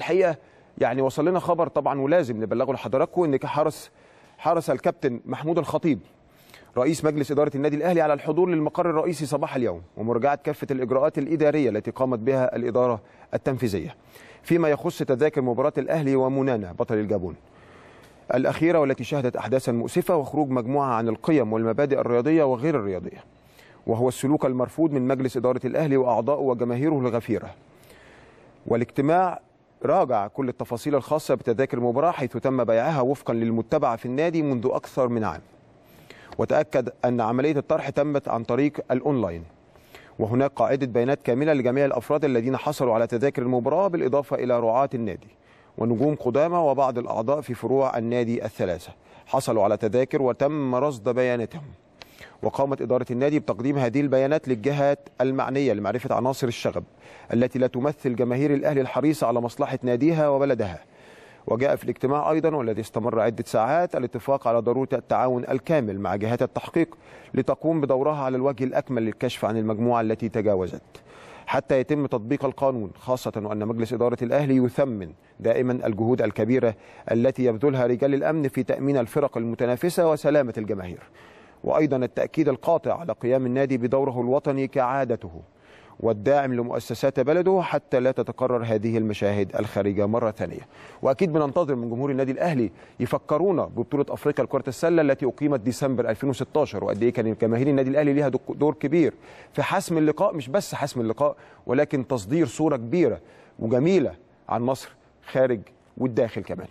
الحقيقه يعني وصل لنا خبر طبعا ولازم نبلغه لحضراتكم ان حرس حرس الكابتن محمود الخطيب رئيس مجلس إدارة النادي الأهلي على الحضور للمقر الرئيسي صباح اليوم ومراجعة كافة الإجراءات الإدارية التي قامت بها الإدارة التنفيذية فيما يخص تذاكر مباراة الأهلي ومونانا بطل الجابون الأخيرة والتي شهدت أحداثا مؤسفة وخروج مجموعة عن القيم والمبادئ الرياضية وغير الرياضية وهو السلوك المرفوض من مجلس إدارة الأهلي وأعضائه وجماهيره الغفيرة والاجتماع راجع كل التفاصيل الخاصة بتذاكر المباراة حيث تم بيعها وفقا للمتبع في النادي منذ أكثر من عام وتأكد أن عملية الطرح تمت عن طريق الأونلاين وهناك قاعدة بيانات كاملة لجميع الأفراد الذين حصلوا على تذاكر المباراة بالإضافة إلى رعاة النادي ونجوم قدامى وبعض الأعضاء في فروع النادي الثلاثة حصلوا على تذاكر وتم رصد بياناتهم وقامت إدارة النادي بتقديم هذه البيانات للجهات المعنية لمعرفة عناصر الشغب التي لا تمثل جماهير الأهلي الحريصة على مصلحة ناديها وبلدها وجاء في الاجتماع أيضا والذي استمر عدة ساعات الاتفاق على ضرورة التعاون الكامل مع جهات التحقيق لتقوم بدورها على الوجه الأكمل للكشف عن المجموعة التي تجاوزت حتى يتم تطبيق القانون خاصة وأن مجلس إدارة الأهلي يثمن دائما الجهود الكبيرة التي يبذلها رجال الأمن في تأمين الفرق المتنافسة وسلامة الجماهير وأيضا التأكيد القاطع على قيام النادي بدوره الوطني كعادته والداعم لمؤسسات بلده حتى لا تتكرر هذه المشاهد الخارجة مرة ثانية وأكيد بننتظر من جمهور النادي الأهلي يفكرونا ببطولة أفريقيا لكرة السلة التي أقيمت ديسمبر 2016 وقد إيه كان جماهير النادي الأهلي ليها دور كبير في حسم اللقاء مش بس حسم اللقاء ولكن تصدير صورة كبيرة وجميلة عن مصر خارج والداخل كمان